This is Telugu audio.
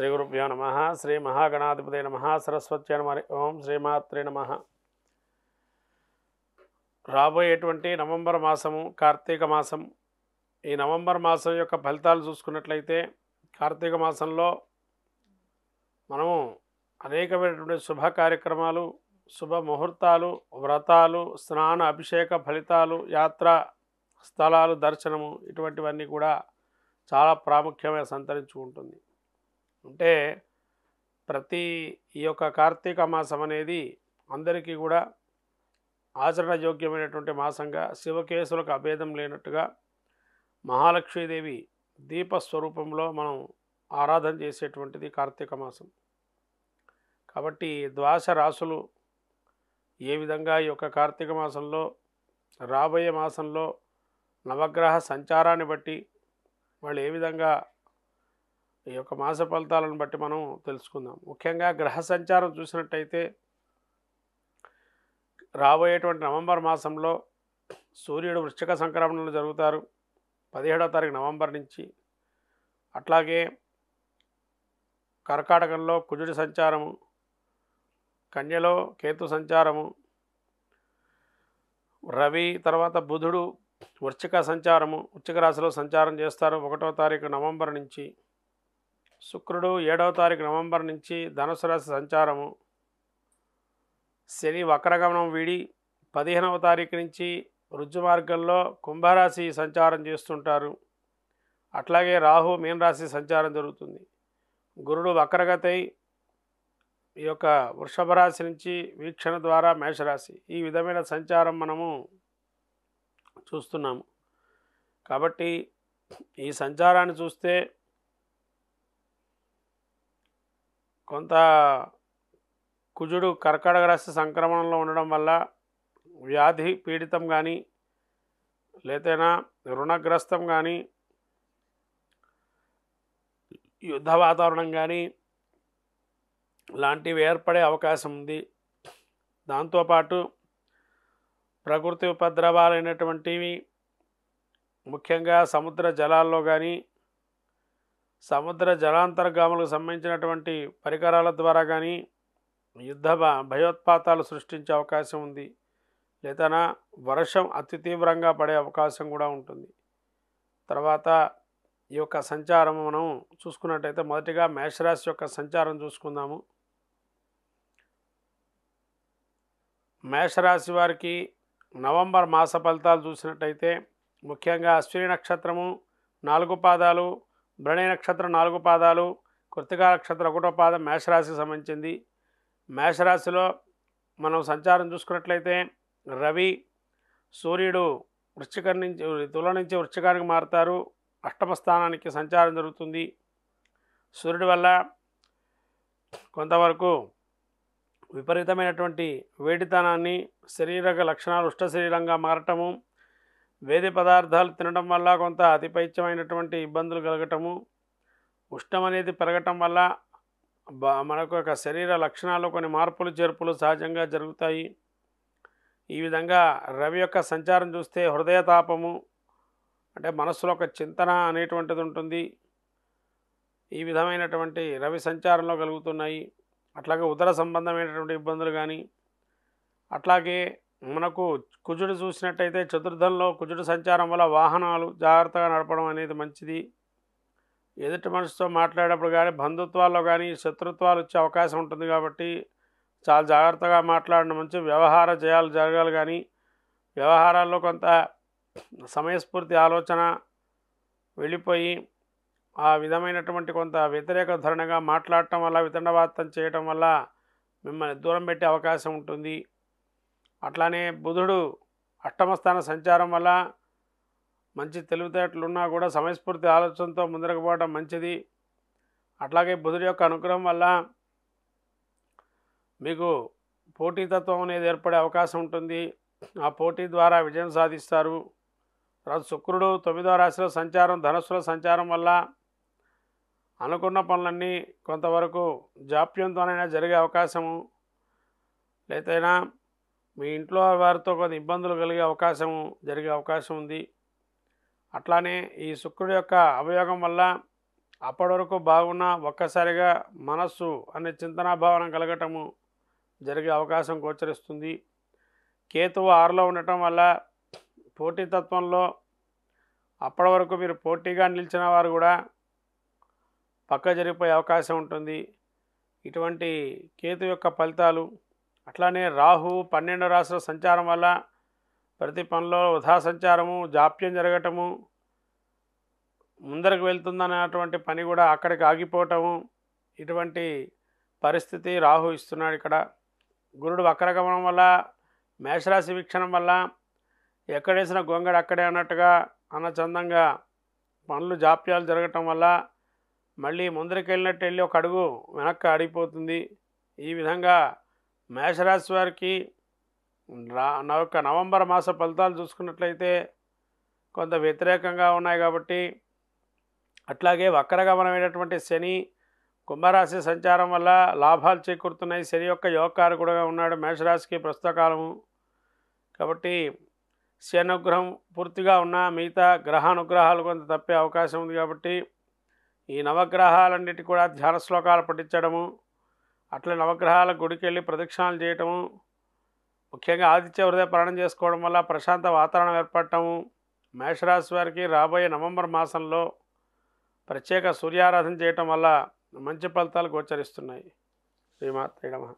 శ్రీ గురుభ్యో నమ శ్రీ మహాగణాధిపతి నమ సరస్వతి నమ ఓం శ్రీమాత్రే నమ రాబోయేటువంటి నవంబర్ మాసము కార్తీక మాసం ఈ నవంబర్ మాసం యొక్క ఫలితాలు చూసుకున్నట్లయితే కార్తీక మాసంలో మనము అనేకమైనటువంటి శుభ కార్యక్రమాలు శుభ ముహూర్తాలు వ్రతాలు స్నాన అభిషేక ఫలితాలు యాత్ర స్థలాలు దర్శనము ఇటువంటివన్నీ కూడా చాలా ప్రాముఖ్యమైన సంతరించుకుంటుంది అంటే ప్రతి ఈ యొక్క కార్తీక మాసం అనేది అందరికీ కూడా ఆచరణ యోగ్యమైనటువంటి మాసంగా శివకేశులకు అభేదం లేనట్టుగా మహాలక్ష్మీదేవి దీపస్వరూపంలో మనం ఆరాధన చేసేటువంటిది కార్తీక మాసం కాబట్టి ద్వాస రాసులు ఏ విధంగా ఈ యొక్క కార్తీక మాసంలో రాబోయే మాసంలో నవగ్రహ సంచారాన్ని బట్టి వాళ్ళు ఏ విధంగా ఈ యొక్క మాస ఫలితాలను బట్టి మనం తెలుసుకుందాం ముఖ్యంగా గ్రహ సంచారం చూసినట్టయితే రాబోయేటువంటి నవంబర్ మాసంలో సూర్యుడు వృక్షక సంక్రమణలు జరుగుతారు పదిహేడవ తారీఖు నవంబర్ నుంచి అట్లాగే కర్కాటకంలో కుజుడి సంచారము కన్యలో కేతు సంచారము రవి తర్వాత బుధుడు వృశ్చిక సంచారము వృక్షిక రాశిలో సంచారం చేస్తారు ఒకటో తారీఖు నవంబర్ నుంచి శుక్రుడు ఏడవ తారీఖు నవంబర్ నుంచి ధనుసు రాశి సంచారము శని వక్రగమనం వీడి పదిహేనవ తారీఖు నుంచి రుజు మార్గంలో కుంభరాశి సంచారం చేస్తుంటారు అట్లాగే రాహు మీనరాశి సంచారం జరుగుతుంది గురుడు వక్రగతై ఈ యొక్క వృషభ రాశి నుంచి వీక్షణ ద్వారా మేషరాశి ఈ విధమైన సంచారం మనము చూస్తున్నాము కాబట్టి ఈ సంచారాన్ని చూస్తే కొంత కుజుడు కర్కాటక రాశి సంక్రమణంలో ఉండడం వల్ల వ్యాధి పీడితం కానీ లేతైనా రుణగ్రస్తం కానీ యుద్ధ వాతావరణం కానీ లాంటివి ఏర్పడే అవకాశం ఉంది దాంతోపాటు ప్రకృతి ఉపద్రవాలైనటువంటివి ముఖ్యంగా సముద్ర జలాల్లో కానీ సముద్ర జలాంతర్గాములకు సంబంధించినటువంటి పరికరాల ద్వారా కానీ యుద్ధ భయోత్పాతాలు సృష్టించే అవకాశం ఉంది లేదా వర్షం అతి తీవ్రంగా పడే అవకాశం కూడా ఉంటుంది తర్వాత ఈ యొక్క సంచారం మనం చూసుకున్నట్టయితే మొదటిగా మేషరాశి యొక్క సంచారం చూసుకుందాము మేషరాశి వారికి నవంబర్ మాస ఫలితాలు చూసినట్టయితే ముఖ్యంగా అశ్విని నక్షత్రము నాలుగు పాదాలు భరణి నక్షత్రం నాలుగు పాదాలు కృతికా నక్షత్రం ఒకటో పాదం మేషరాశికి సంబంధించింది మేషరాశిలో మనం సంచారం చూసుకున్నట్లయితే రవి సూర్యుడు వృశ్చికం నుంచి తుల నుంచి వృశ్చికానికి మారుతారు అష్టమ స్థానానికి సంచారం జరుగుతుంది సూర్యుడి వల్ల కొంతవరకు విపరీతమైనటువంటి వేడితనాన్ని శరీరక లక్షణాలు ఉష్ట శరీరంగా మారటము వేది పదార్థాలు తినడం వల్ల కొంత అతిపైత్యమైనటువంటి ఇబ్బందులు కలగటము ఉష్ణం అనేది పెరగటం వల్ల మనకు యొక్క శరీర లక్షణాలు కొన్ని మార్పులు చేర్పులు సహజంగా జరుగుతాయి ఈ విధంగా రవి యొక్క సంచారం చూస్తే హృదయ తాపము అంటే మనస్సులో ఒక చింతన అనేటువంటిది ఉంటుంది ఈ విధమైనటువంటి రవి సంచారంలో కలుగుతున్నాయి అట్లాగే ఉదర సంబంధమైనటువంటి ఇబ్బందులు కానీ అట్లాగే మనకు కుజుడు చూసినట్టయితే చతుర్థంలో కుజుడు సంచారం వల్ల వాహనాలు జాగ్రత్తగా నడపడం అనేది మంచిది ఎదుటి మనసుతో మాట్లాడేటప్పుడు కానీ బంధుత్వాల్లో కానీ శత్రుత్వాలు వచ్చే అవకాశం ఉంటుంది కాబట్టి చాలా జాగ్రత్తగా మాట్లాడడం మంచి వ్యవహార జయాలు జరగాలి కానీ వ్యవహారాల్లో కొంత సమయస్ఫూర్తి ఆలోచన వెళ్ళిపోయి ఆ విధమైనటువంటి కొంత వ్యతిరేక ధరణగా మాట్లాడటం వల్ల వితండవాతం చేయటం వల్ల మిమ్మల్ని దూరం పెట్టే అవకాశం ఉంటుంది అట్లానే బుధుడు అష్టమస్థాన సంచారం వల్ల మంచి తెలివితేటలున్నా కూడా సమయస్ఫూర్తి ఆలోచనతో ముందరకపోవడం మంచిది అట్లాగే బుధుడి యొక్క అనుగ్రహం వల్ల మీకు పోటీతత్వం అనేది ఏర్పడే అవకాశం ఉంటుంది ఆ పోటీ ద్వారా విజయం సాధిస్తారు తర్వాత శుక్రుడు తొమ్మిదవ రాశిలో సంచారం ధనస్సులో సంచారం వల్ల అనుకున్న పనులన్నీ కొంతవరకు జాప్యంతోనైనా జరిగే అవకాశము లేదైనా మీ ఇంట్లో వారితో కొన్ని ఇబ్బందులు కలిగే అవకాశం జరిగే అవకాశం ఉంది అట్లానే ఈ శుక్రుడు యొక్క అవయోగం వల్ల అప్పటి వరకు బాగున్న ఒక్కసారిగా మనస్సు అనే చింతనా భావన కలగటము జరిగే అవకాశం గోచరిస్తుంది కేతువు ఆరులో ఉండటం వల్ల పోటీతత్వంలో అప్పటి వరకు మీరు పోటీగా నిలిచిన వారు కూడా పక్క జరిగిపోయే అవకాశం ఉంటుంది ఇటువంటి కేతు యొక్క ఫలితాలు అట్లానే రాహు పన్నెండో రాశిలో సంచారం వల్ల ప్రతి పనిలో వృధా సంచారము జాప్యం జరగటము ముందరకు వెళ్తుందనేటువంటి పని కూడా అక్కడికి ఆగిపోవటము ఇటువంటి పరిస్థితి రాహు ఇస్తున్నాడు ఇక్కడ గురుడు వక్రగమనం వల్ల మేషరాశి వీక్షణం వల్ల ఎక్కడేసిన గొంగడు అక్కడే అన్నట్టుగా అన్నచందంగా పనులు జాప్యాలు జరగటం వల్ల మళ్ళీ ముందరికి వెళ్ళినట్టు వెళ్ళి ఒక అడుగు వెనక్కి ఆడిపోతుంది ఈ విధంగా మేషరాశి వారికి నా యొక్క నవంబర్ మాస ఫలితాలు చూసుకున్నట్లయితే కొంత వ్యతిరేకంగా ఉన్నాయి కాబట్టి అట్లాగే వక్రగమనమైనటువంటి శని కుంభరాశి సంచారం వల్ల లాభాలు చేకూరుతున్నాయి శని యొక్క యోగకారకుడుగా ఉన్నాడు మేషరాశికి ప్రస్తుత కాలము కాబట్టి శని అనుగ్రహం పూర్తిగా ఉన్న మిగతా గ్రహానుగ్రహాలు కొంత తప్పే అవకాశం ఉంది కాబట్టి ఈ నవగ్రహాలన్నిటి కూడా ధ్యాన శ్లోకాలు పఠించడము అట్లా నవగ్రహాల గుడికి వెళ్ళి ప్రదక్షిణాలు చేయటము ముఖ్యంగా ఆదిత్య హృదయ ప్రాణం చేసుకోవడం వల్ల ప్రశాంత వాతావరణం ఏర్పడటము మేషరాశి వారికి రాబోయే నవంబర్ మాసంలో ప్రత్యేక సూర్యారాధన చేయటం వల్ల మంచి ఫలితాలు గోచరిస్తున్నాయి శ్రీమాత్రీడమ